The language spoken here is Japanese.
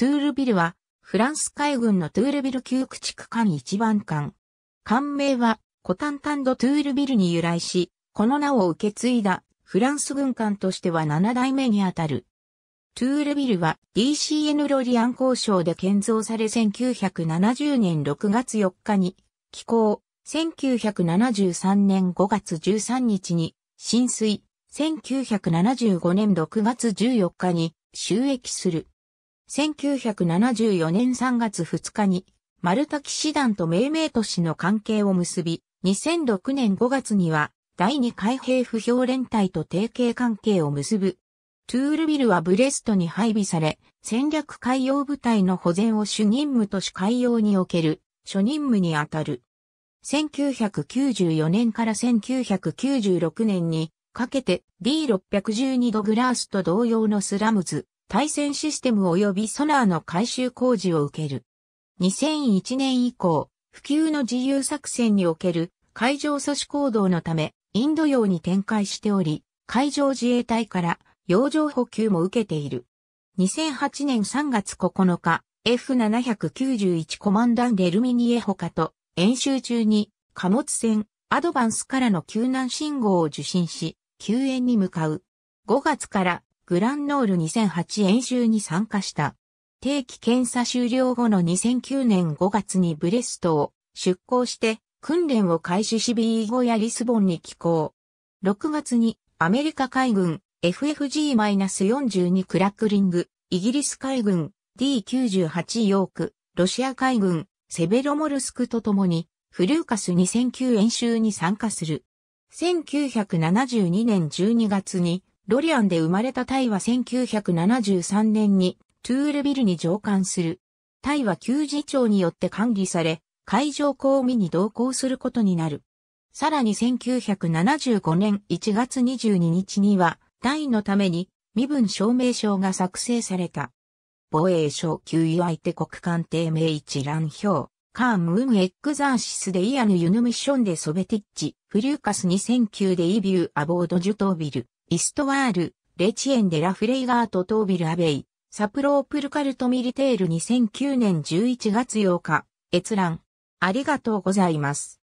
トゥールビルは、フランス海軍のトゥールビル旧駆逐艦一番艦。艦名は、コタンタンドトゥールビルに由来し、この名を受け継いだ、フランス軍艦としては7代目にあたる。トゥールビルは DCN ロリアン交渉で建造され1970年6月4日に寄港、1973年5月13日に浸水、1975年6月14日に収益する。1974年3月2日に、丸田騎士団と命名都市の関係を結び、2006年5月には、第二海兵不評連隊と提携関係を結ぶ。トゥールビルはブレストに配備され、戦略海洋部隊の保全を主任務とし海洋における、初任務にあたる。1994年から1996年にかけて D612 ドグラースと同様のスラムズ、対戦システム及びソナーの改修工事を受ける。2001年以降、普及の自由作戦における海上阻止行動のため、インド洋に展開しており、海上自衛隊から洋上補給も受けている。2008年3月9日、F791 コマンダンデルミニエホカと演習中に貨物船アドバンスからの救難信号を受信し、救援に向かう。5月からグランノール2008演習に参加した。定期検査終了後の2009年5月にブレストを出港して訓練を開始しビーゴやリスボンに寄港。6月にアメリカ海軍 FFG-42 クラックリング、イギリス海軍 D98 ヨーク、ロシア海軍セベロモルスクと共にフルーカス2009演習に参加する。1972年12月にロリアンで生まれたタイは1973年にトゥールビルに上官する。タイは旧次長によって管理され、海上公務に同行することになる。さらに1975年1月22日には、タイのために身分証明書が作成された。防衛省給与相手国艦艇名一覧表。カームームエッグザーシスでイアヌユヌミッションでソベティッチ、フリューカス2009でイビューアボードジュトービル、イストワール、レチエンデ・ラフレイガート・トービル・アベイ、サプロープルカルト・ミリテール2009年11月8日、閲覧。ありがとうございます。